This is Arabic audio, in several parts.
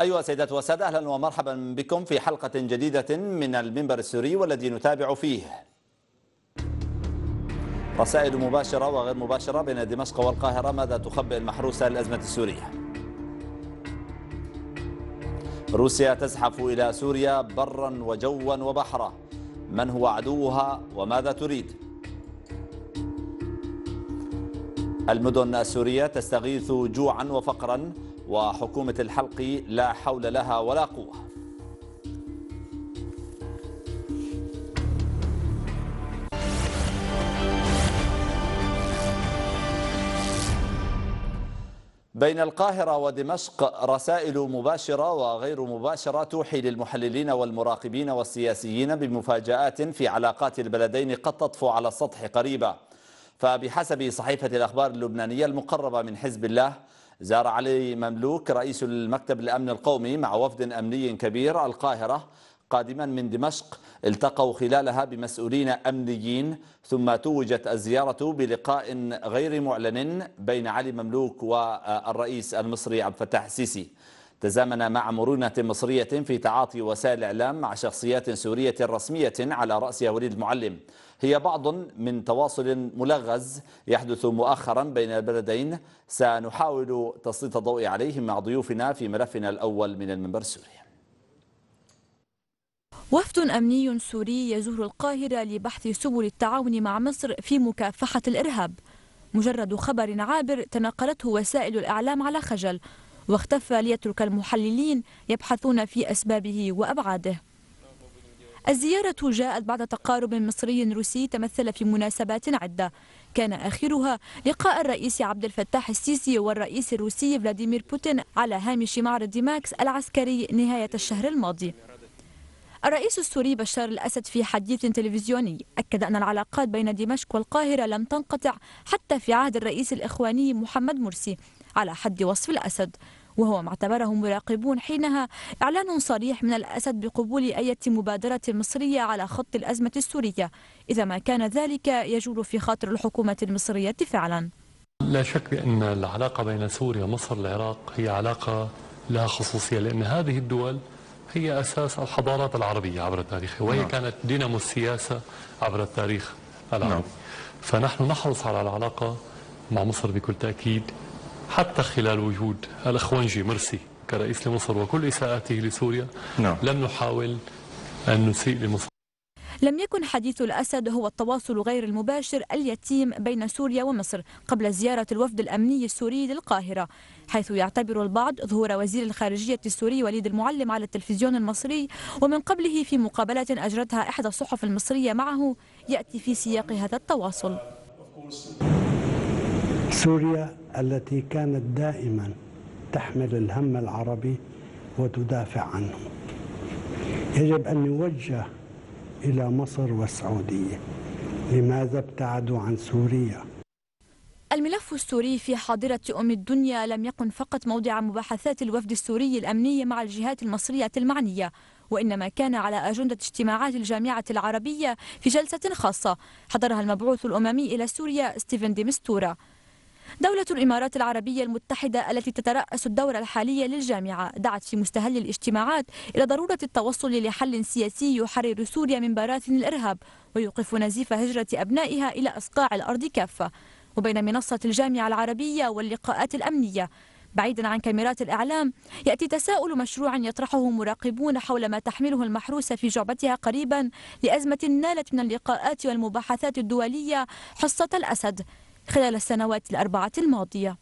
أيها السيدات وسادة أهلا ومرحبا بكم في حلقة جديدة من المنبر السوري والذي نتابع فيه رسائل مباشرة وغير مباشرة بين دمشق والقاهرة ماذا تخبئ المحروسة الأزمة السورية روسيا تزحف إلى سوريا برا وجوا وبحرا من هو عدوها وماذا تريد المدن السورية تستغيث جوعا وفقرا وحكومة الحلق لا حول لها ولا قوة بين القاهرة ودمشق رسائل مباشرة وغير مباشرة توحي للمحللين والمراقبين والسياسيين بمفاجآت في علاقات البلدين قد تطفو على السطح قريبا فبحسب صحيفة الأخبار اللبنانية المقربة من حزب الله زار علي مملوك رئيس المكتب الأمن القومي مع وفد أمني كبير القاهرة قادما من دمشق التقوا خلالها بمسؤولين أمنيين ثم توجت الزيارة بلقاء غير معلن بين علي مملوك والرئيس المصري عبد الفتاح السيسي تزامن مع مرونة مصرية في تعاطي وسائل الإعلام مع شخصيات سورية رسمية على رأسها وليد المعلم هي بعض من تواصل ملغز يحدث مؤخرا بين البلدين سنحاول تسليط الضوء عليه مع ضيوفنا في ملفنا الأول من المنبر السوري وفد أمني سوري يزور القاهرة لبحث سبل التعاون مع مصر في مكافحة الإرهاب مجرد خبر عابر تناقلته وسائل الإعلام على خجل واختفى ليترك المحللين يبحثون في أسبابه وأبعاده الزيارة جاءت بعد تقارب مصري روسي تمثل في مناسبات عدة كان آخرها لقاء الرئيس عبد الفتاح السيسي والرئيس الروسي فلاديمير بوتين على هامش معرض ماكس العسكري نهاية الشهر الماضي الرئيس السوري بشار الأسد في حديث تلفزيوني أكد أن العلاقات بين دمشق والقاهرة لم تنقطع حتى في عهد الرئيس الإخواني محمد مرسي على حد وصف الأسد وهو ما اعتبره مراقبون حينها إعلان صريح من الأسد بقبول أي مبادرة مصرية على خط الأزمة السورية إذا ما كان ذلك يجول في خاطر الحكومة المصرية فعلا لا شك بأن العلاقة بين سوريا ومصر والعراق هي علاقة لها خصوصية لأن هذه الدول هي أساس الحضارات العربية عبر التاريخ وهي نعم. كانت دينامو السياسة عبر التاريخ العربي نعم. فنحن نحرص على العلاقة مع مصر بكل تأكيد حتى خلال وجود الأخوانجي مرسي كرئيس لمصر وكل إساءاته لسوريا نعم. لم نحاول أن نسيء لمصر لم يكن حديث الأسد هو التواصل غير المباشر اليتيم بين سوريا ومصر قبل زيارة الوفد الأمني السوري للقاهرة حيث يعتبر البعض ظهور وزير الخارجية السوري وليد المعلم على التلفزيون المصري ومن قبله في مقابلة أجرتها إحدى الصحف المصرية معه يأتي في سياق هذا التواصل سوريا التي كانت دائما تحمل الهم العربي وتدافع عنه يجب أن يوجه إلى مصر والسعودية لماذا ابتعدوا عن سوريا؟ الملف السوري في حاضرة أم الدنيا لم يكن فقط موضع مباحثات الوفد السوري الأمني مع الجهات المصرية المعنية وإنما كان على أجندة اجتماعات الجامعة العربية في جلسة خاصة حضرها المبعوث الأممي إلى سوريا ستيفن ديمستورا دولة الإمارات العربية المتحدة التي تترأس الدورة الحالية للجامعة دعت في مستهل الاجتماعات إلى ضرورة التوصل لحل سياسي يحرر سوريا من براثن الإرهاب ويوقف نزيف هجرة أبنائها إلى إصقاع الأرض كافة وبين منصة الجامعة العربية واللقاءات الأمنية بعيدا عن كاميرات الإعلام يأتي تساؤل مشروع يطرحه مراقبون حول ما تحمله المحروسة في جعبتها قريبا لأزمة نالت من اللقاءات والمباحثات الدولية حصة الأسد خلال السنوات الأربعة الماضية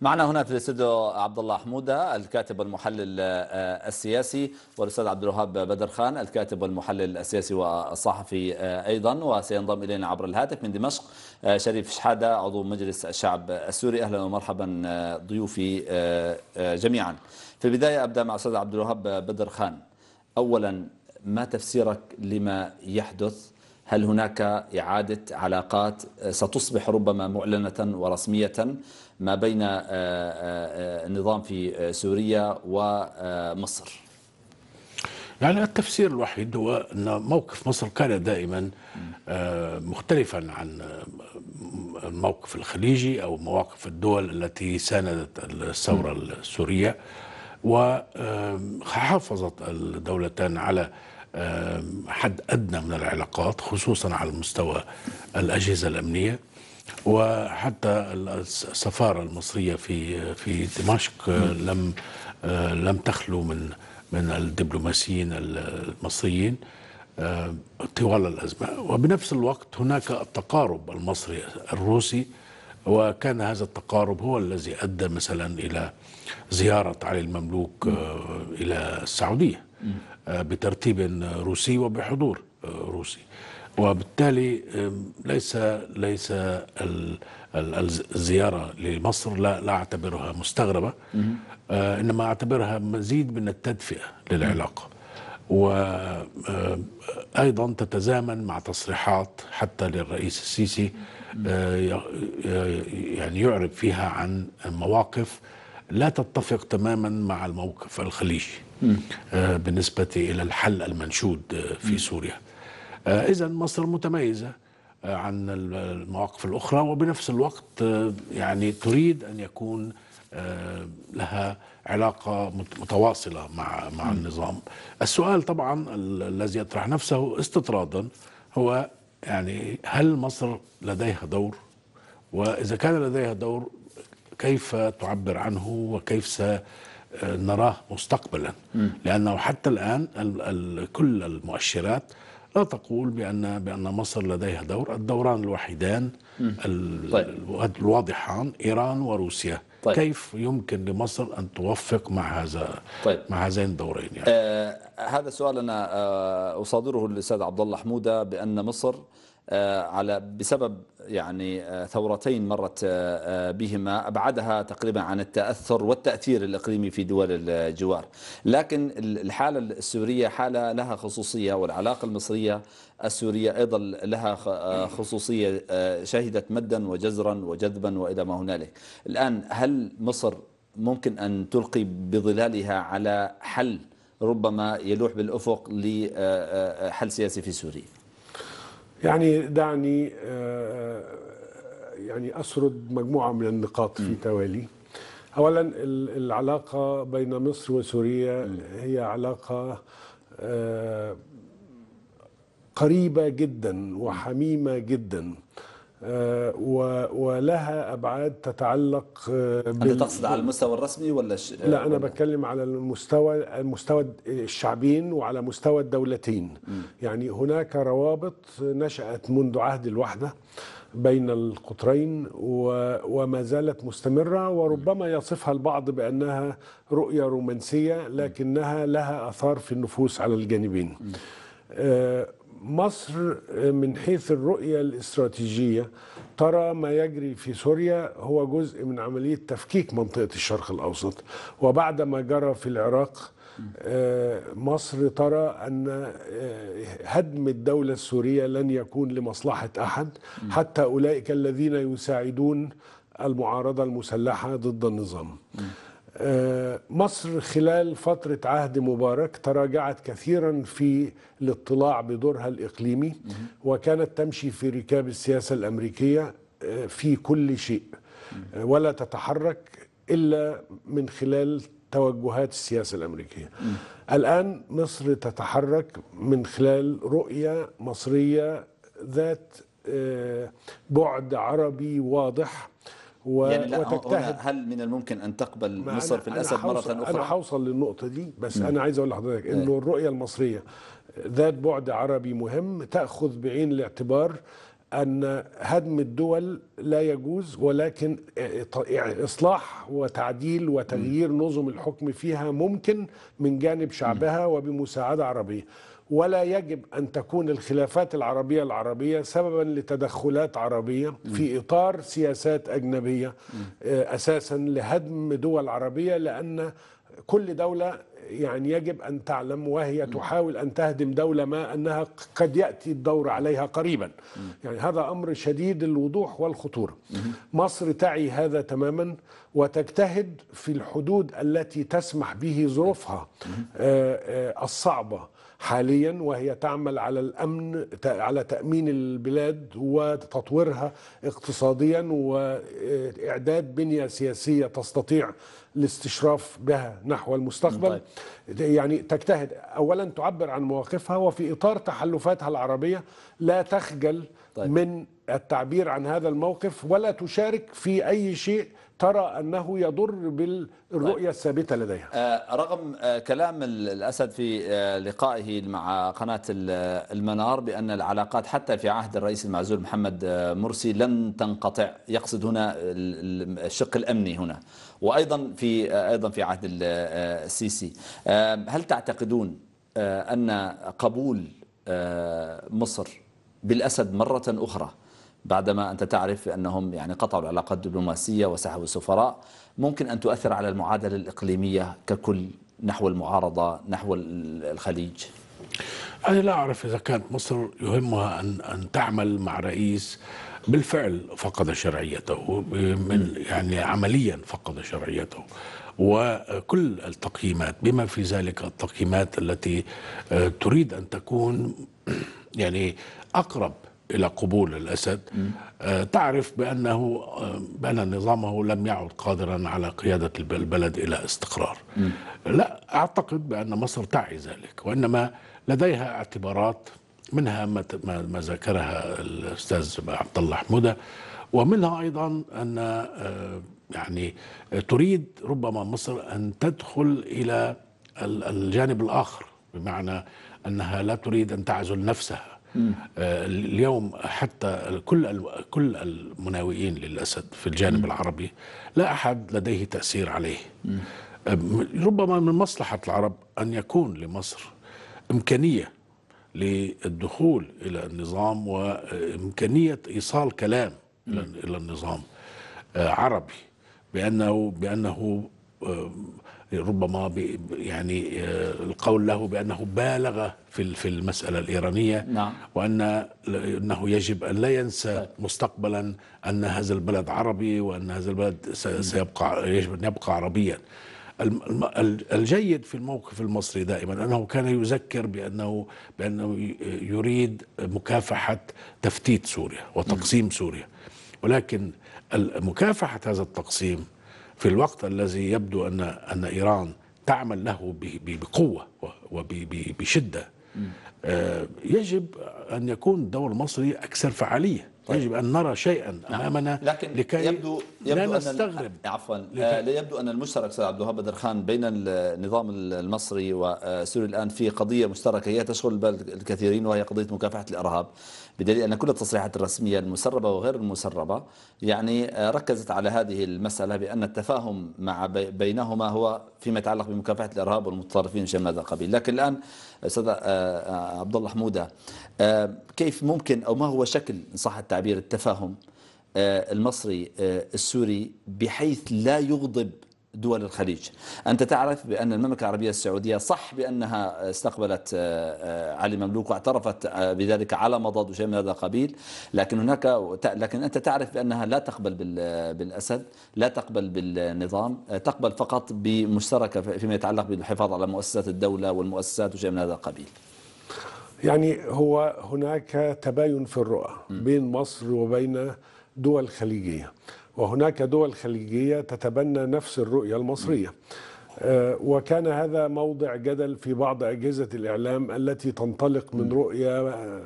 معنا هنا في الاستوديو عبد الله حموده الكاتب والمحلل آه، السياسي والاستاذ عبد الوهاب بدر خان الكاتب والمحلل السياسي والصحفي آه، ايضا وسينضم الينا عبر الهاتف من دمشق آه، شريف شحاده عضو مجلس الشعب السوري اهلا ومرحبا ضيوفي جميعا. في البدايه ابدا مع الاستاذ عبد الوهاب بدر خان. اولا ما تفسيرك لما يحدث هل هناك إعادة علاقات ستصبح ربما معلنة ورسمية ما بين آه، آه، آه، النظام في سوريا ومصر يعني التفسير الوحيد هو أن موقف مصر كان دائما مختلفا عن الموقف الخليجي أو مواقف الدول التي ساندت الثورة السورية وحافظت الدولتان على حد أدنى من العلاقات خصوصا على مستوى الأجهزة الأمنية وحتى السفارة المصرية في في دمشق آه، لم آه، لم تخلو من من الدبلوماسيين المصريين آه، طوال الأزمة وبنفس الوقت هناك التقارب المصري الروسي وكان هذا التقارب هو الذي أدى مثلا إلى زيارة علي المملوك إلى السعودية بترتيب روسي وبحضور روسي وبالتالي ليس ليس الزياره لمصر لا لا اعتبرها مستغربه آه، انما اعتبرها مزيد من التدفئه للعلاقه وايضا تتزامن مع تصريحات حتى للرئيس السيسي آه، آه، يعني يعرب فيها عن مواقف لا تتفق تماما مع الموقف الخليجي آه، بالنسبة إلى الحل المنشود آه، في سوريا آه، إذا مصر متميزة عن المواقف الأخرى وبنفس الوقت يعني تريد أن يكون لها علاقة متواصلة مع مع النظام السؤال طبعا الذي يطرح نفسه استطرادا هو يعني هل مصر لديها دور وإذا كان لديها دور كيف تعبر عنه وكيف سنراه مستقبلا لأنه حتى الآن كل المؤشرات لا تقول بأن بأن مصر لديها دور الدوران الوحيدان طيب. الواضحان إيران وروسيا طيب. كيف يمكن لمصر أن توفق مع هذا طيب. مع هذين الدورين يعني؟ آه هذا سؤال أنا آه، أصادره للأستاذ عبد الله حمودة بأن مصر آه، على بسبب يعني آه، ثورتين مرت آه، بهما أبعدها تقريبا عن التأثر والتأثير الإقليمي في دول الجوار لكن الحالة السورية حالة لها خصوصية والعلاقة المصرية السورية أيضا لها خصوصية شهدت مدا وجزرا وجذبا وإلى ما هنالك الآن هل مصر ممكن أن تلقي بظلالها على حل ربما يلوح بالأفق لحل سياسي في سوريا يعني دعني آه، يعني اسرد مجموعه من النقاط في توالي اولا العلاقه بين مصر وسوريا هي علاقه آه، قريبه جدا وحميمه جدا آه، ولها ابعاد تتعلق انت آه، تقصد على المستوى الرسمي ولا ش... لا انا بتكلم على المستوى المستوى الشعبين وعلى مستوى الدولتين م. يعني هناك روابط نشات منذ عهد الوحده بين القطرين وما زالت مستمره وربما يصفها البعض بانها رؤيه رومانسيه لكنها لها اثار في النفوس على الجانبين م. مصر آه، من حيث الرؤية الاستراتيجية ترى ما يجري في سوريا هو جزء من عملية تفكيك منطقة الشرق الأوسط وبعد ما جرى في العراق آه، مصر ترى أن آه، هدم الدولة السورية لن يكون لمصلحة أحد حتى أولئك الذين يساعدون المعارضة المسلحة ضد النظام آه، مصر خلال فترة عهد مبارك تراجعت كثيرا في الاطلاع بدورها الإقليمي وكانت تمشي في ركاب السياسة الأمريكية آه، في كل شيء آه، ولا تتحرك إلا من خلال توجهات السياسة الأمريكية الآن مصر تتحرك من خلال رؤية مصرية ذات بعد عربي واضح و... يعني لا وتجتهد هل من الممكن ان تقبل مصر في الاسد مره اخرى؟ انا هوصل للنقطه دي بس مم. انا عايز اقول لحضرتك إيه. انه الرؤيه المصريه ذات بعد عربي مهم تاخذ بعين الاعتبار أن هدم الدول لا يجوز ولكن يعني إصلاح وتعديل وتغيير نظم الحكم فيها ممكن من جانب شعبها وبمساعدة عربية ولا يجب أن تكون الخلافات العربية العربية سببا لتدخلات عربية في إطار سياسات أجنبية آه، أساسا لهدم دول عربية لأن كل دولة يعني يجب أن تعلم وهي تحاول أن تهدم دولة ما أنها قد يأتي الدور عليها قريبا يعني هذا أمر شديد الوضوح والخطورة مصر تعي هذا تماما وتجتهد في الحدود التي تسمح به ظروفها آه، آه، الصعبة حاليا وهي تعمل على الامن على تامين البلاد وتطويرها اقتصاديا واعداد بنيه سياسيه تستطيع الاستشراف بها نحو المستقبل طيب. يعني تجتهد اولا تعبر عن مواقفها وفي اطار تحالفاتها العربيه لا تخجل طيب. من التعبير عن هذا الموقف ولا تشارك في اي شيء ترى انه يضر بالرؤيه طيب. الثابته لديها آه، رغم آه، كلام الاسد في آه، لقائه مع قناه المنار بان العلاقات حتى في عهد الرئيس المعزول محمد مرسي لم تنقطع يقصد هنا الشق الامني هنا وايضا في ايضا في عهد السيسي هل تعتقدون ان قبول مصر بالاسد مره اخرى بعدما أنت تعرف أنهم يعني قطعوا العلاقات الدبلوماسية وسحبوا السفراء ممكن أن تؤثر على المعادلة الإقليمية ككل نحو المعارضة نحو الخليج أنا لا أعرف إذا كانت مصر يهمها أن, أن تعمل مع رئيس بالفعل فقد شرعيته من يعني عمليا فقد شرعيته وكل التقييمات بما في ذلك التقييمات التي آه، تريد أن تكون يعني أقرب إلى قبول الأسد آه، تعرف بأنه آه، بأن نظامه لم يعد قادرا على قيادة البلد إلى استقرار لا أعتقد بأن مصر تعي ذلك وإنما لديها اعتبارات منها ما ذكرها الأستاذ عبد الله حمودة ومنها أيضا أن آه، يعني تريد ربما مصر أن تدخل إلى الجانب الآخر بمعنى أنها لا تريد أن تعزل نفسها آه، اليوم حتى كل كل المناوئين للاسد في الجانب العربي لا احد لديه تاثير عليه آه، ربما من مصلحه العرب ان يكون لمصر امكانيه للدخول الى النظام وامكانيه ايصال كلام الى النظام آه، عربي بانه بانه ربما يعني آه، القول له بأنه بالغ في في المسألة الإيرانية نعم. وأن أنه يجب أن لا ينسى طيب. مستقبلا أن هذا البلد عربي وأن هذا البلد نعم. سيبقى يجب أن يبقى عربيا الجيد في الموقف المصري دائما انه كان يذكر بانه بانه يريد مكافحه تفتيت سوريا وتقسيم نعم. سوريا ولكن مكافحه هذا التقسيم في الوقت الذي يبدو أن أن إيران تعمل له بقوة وبشدة آه، يجب أن يكون الدور المصري أكثر فعالية طيب. يجب أن نرى شيئا نعم. أمامنا لكن لكي يبدو, يبدو لا نستغرب عفوا لا يبدو آه، آه، أن المشترك سيد عبد الوهاب خان بين النظام المصري وسوريا الآن في قضية مشتركة هي تشغل بال الكثيرين وهي قضية مكافحة الإرهاب بدليل أن كل التصريحات الرسمية المسربة وغير المسربة يعني آه، ركزت على هذه المسألة بأن التفاهم مع بينهما هو فيما يتعلق بمكافحة الإرهاب والمتطرفين شمال هذا القبيل لكن الآن أستاذ عبد الله حمودة كيف ممكن أو ما هو شكل إن صح التعبير التفاهم آه، المصري آه، السوري بحيث لا يغضب دول الخليج أنت تعرف بأن المملكة العربية السعودية صح بأنها استقبلت آه، علي مملوك واعترفت بذلك على مضض وشيء من هذا القبيل لكن هناك لكن أنت تعرف بأنها لا تقبل بالأسد لا تقبل بالنظام تقبل فقط بمشتركة فيما يتعلق بالحفاظ على مؤسسات الدولة والمؤسسات وشيء من هذا القبيل يعني هو هناك تباين في الرؤى بين مصر وبين دول خليجية وهناك دول خليجية تتبنى نفس الرؤية المصرية آه، وكان هذا موضع جدل في بعض أجهزة الإعلام التي تنطلق من رؤية آه،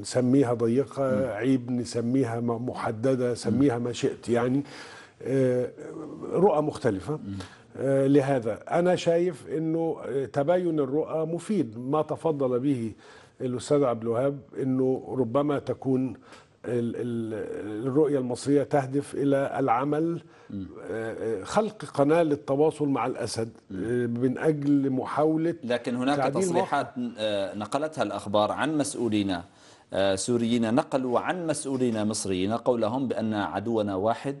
نسميها ضيقة عيب نسميها محددة سميها ما شئت يعني آه، رؤى مختلفة آه، لهذا أنا شايف أنه آه، تباين الرؤى مفيد ما تفضل به الأستاذ عبد الوهاب أنه ربما تكون الرؤية المصرية تهدف إلى العمل آه، خلق قناة للتواصل مع الأسد من أجل محاولة لكن هناك تصريحات نقلتها الأخبار عن مسؤولين سوريين نقلوا عن مسؤولين مصريين قولهم بأن عدونا واحد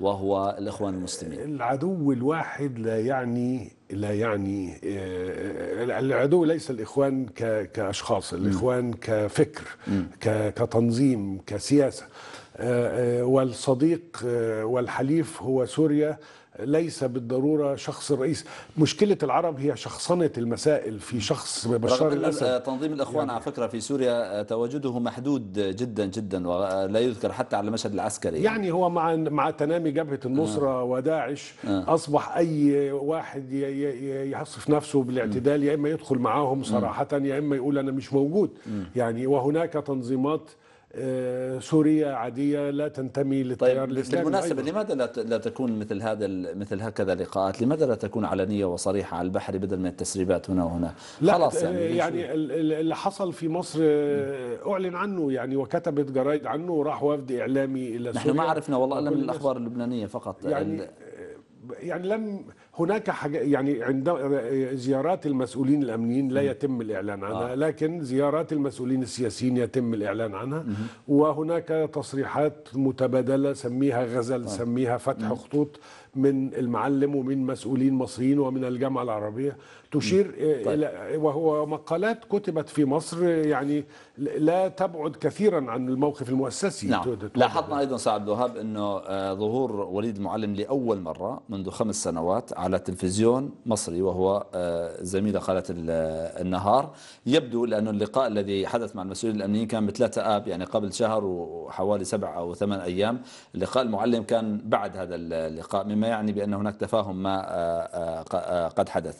وهو الإخوان المسلمين العدو الواحد لا يعني لا يعني آه، العدو ليس الإخوان كأشخاص الإخوان كفكر كتنظيم كسياسة آه، آه، والصديق والحليف هو سوريا ليس بالضروره شخص الرئيس مشكله العرب هي شخصنه المسائل في شخص بشار الاسد تنظيم الاخوان يعني على فكره في سوريا آه، تواجده محدود جدا جدا ولا آه، يذكر حتى على المشهد العسكري يعني هو مع مع تنامي جبهه النصره آه. وداعش آه. اصبح اي واحد يصف نفسه بالاعتدال يا اما يدخل معاهم صراحه يا اما يقول انا مش موجود م. يعني وهناك تنظيمات آه، سورية عادية لا تنتمي للتيار طيب الإسلامي بالمناسبة أيضاً. لماذا لا لا تكون مثل هذا مثل هكذا لقاءات لماذا لا تكون علنية وصريحة على البحر بدل من التسريبات هنا وهنا لا خلاص آه، يعني, يعني اللي حصل في مصر آه، أعلن عنه يعني وكتبت جرايد عنه وراح وفد إعلامي إلى سوريا نحن ما عرفنا والله إلا من الأخبار اللبنانية فقط يعني يعني لم هناك حاجة يعني عند زيارات المسؤولين الامنيين لا يتم الاعلان عنها آه. لكن زيارات المسؤولين السياسيين يتم الاعلان عنها وهناك تصريحات متبادله سميها غزل آه. سميها فتح خطوط من المعلم ومن مسؤولين مصريين ومن الجامعه العربيه تشير طيب. الى وهو مقالات كتبت في مصر يعني لا تبعد كثيرا عن الموقف المؤسسي نعم. لاحظنا ايضا سعد الوهاب انه آه، ظهور وليد المعلم لاول مره منذ خمس سنوات على تلفزيون مصري وهو آه، زميل قناة النهار يبدو لأن اللقاء الذي حدث مع المسؤولين الأمنيين كان بثلاثة آب يعني قبل شهر وحوالي سبع أو ثمان أيام لقاء المعلم كان بعد هذا اللقاء مما يعني بأن هناك تفاهم ما آه، آه، قد حدث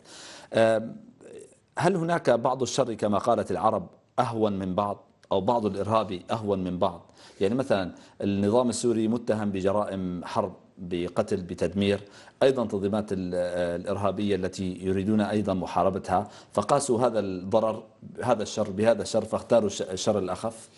هل هناك بعض الشر كما قالت العرب أهون من بعض أو بعض الإرهابي أهون من بعض يعني مثلا النظام السوري متهم بجرائم حرب بقتل بتدمير أيضا تنظيمات الإرهابية التي يريدون أيضا محاربتها فقاسوا هذا الضرر هذا الشر بهذا الشر فاختاروا الشر الأخف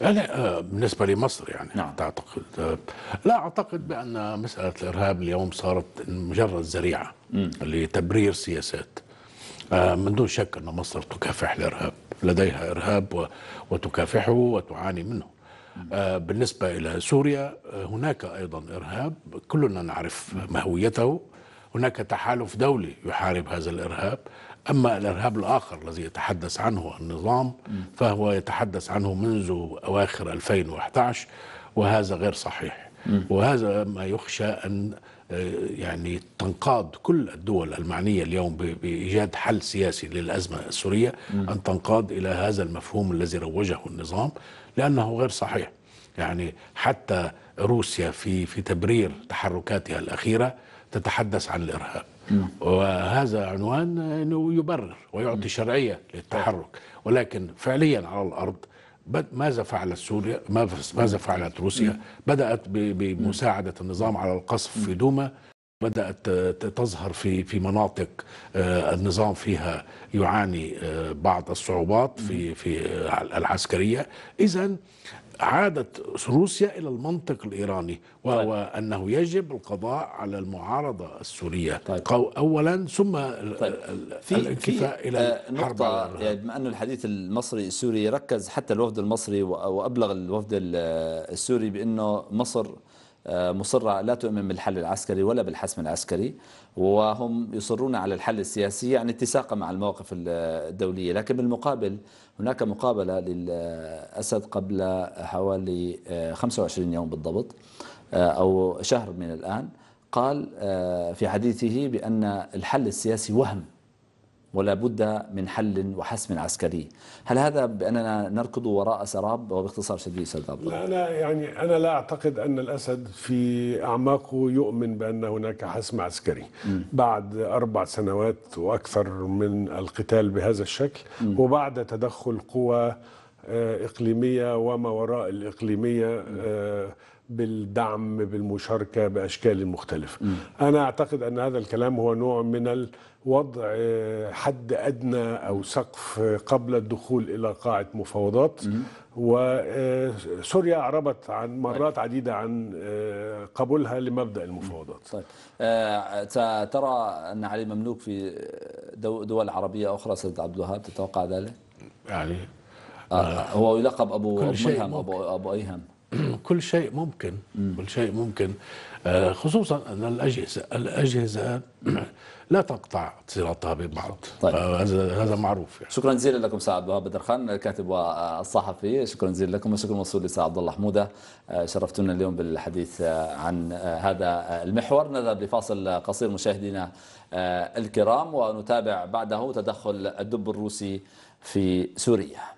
يعني، أنا آه، بالنسبة لمصر يعني نعم. تعتقد آه، لا أعتقد بأن مسألة الإرهاب اليوم صارت مجرد ذريعة لتبرير سياسات آه، من دون شك أن مصر تكافح الإرهاب لديها إرهاب وتكافحه وتعاني منه آه، بالنسبة إلى سوريا آه، هناك أيضا إرهاب كلنا نعرف ماهويته هناك تحالف دولي يحارب هذا الإرهاب أما الإرهاب الآخر الذي يتحدث عنه النظام فهو يتحدث عنه منذ أواخر 2011 وهذا غير صحيح وهذا ما يخشى أن آه، يعني تنقاد كل الدول المعنية اليوم بإيجاد حل سياسي للأزمة السورية أن تنقاد إلى هذا المفهوم الذي روجه النظام لأنه غير صحيح يعني حتى روسيا في في تبرير تحركاتها الأخيرة تتحدث عن الإرهاب وهذا عنوان أنه يبرر ويعطي شرعية للتحرك ولكن فعليا على الأرض ماذا فعلت سوريا ماذا فعلت روسيا بدأت بمساعدة النظام على القصف في دوما بدأت تظهر في في مناطق آه، النظام فيها يعاني آه، بعض الصعوبات في في آه، العسكرية إذا عادت روسيا إلى المنطق الإيراني وهو طيب. أنه يجب القضاء على المعارضة السورية طيب. أولا ثم طيب. الانكفاء إلى الحرب يعني بما يعني أن الحديث المصري السوري ركز حتى الوفد المصري وأبلغ الوفد السوري بأنه مصر مصرة لا تؤمن بالحل العسكري ولا بالحسم العسكري وهم يصرون على الحل السياسي يعني اتساقا مع المواقف الدولية لكن بالمقابل هناك مقابلة للأسد قبل حوالي 25 آه، يوم بالضبط آه، أو شهر من الآن قال آه، في حديثه بأن الحل السياسي وهم ولا بد من حل وحسم عسكري هل هذا بأننا نركض وراء سراب وباختصار شديد سيد عبد لا أنا يعني أنا لا أعتقد أن الأسد في أعماقه يؤمن بأن هناك حسم عسكري م. بعد أربع سنوات وأكثر من القتال بهذا الشكل م. وبعد تدخل قوى آه، إقليمية وما وراء الإقليمية آه، بالدعم بالمشاركة بأشكال مختلفة م. أنا أعتقد أن هذا الكلام هو نوع من وضع آه، حد ادنى او سقف آه، قبل الدخول الى قاعه مفاوضات وسوريا آه، اعربت عن مرات طيب. عديده عن قبولها لمبدا المفاوضات. طيب ترى ان علي مملوك في دول عربيه اخرى سيد عبد الوهاب تتوقع ذلك؟ يعني هو يلقب ابو ملهم ابو ابو ايهم كل شيء ممكن كل شيء ممكن آه، خصوصا ان الاجهزه الاجهزه لا تقطع اتصالاتها ببعض طيب. طيب. آه، هذا هذا معروف يعني. شكرا جزيلا لكم سعد وهاب بدر خان الكاتب والصحفي شكرا جزيلا لكم وشكرا موصول لسعد عبد الله حموده آه، شرفتونا اليوم بالحديث عن هذا المحور نذهب لفاصل قصير مشاهدينا الكرام ونتابع بعده تدخل الدب الروسي في سوريا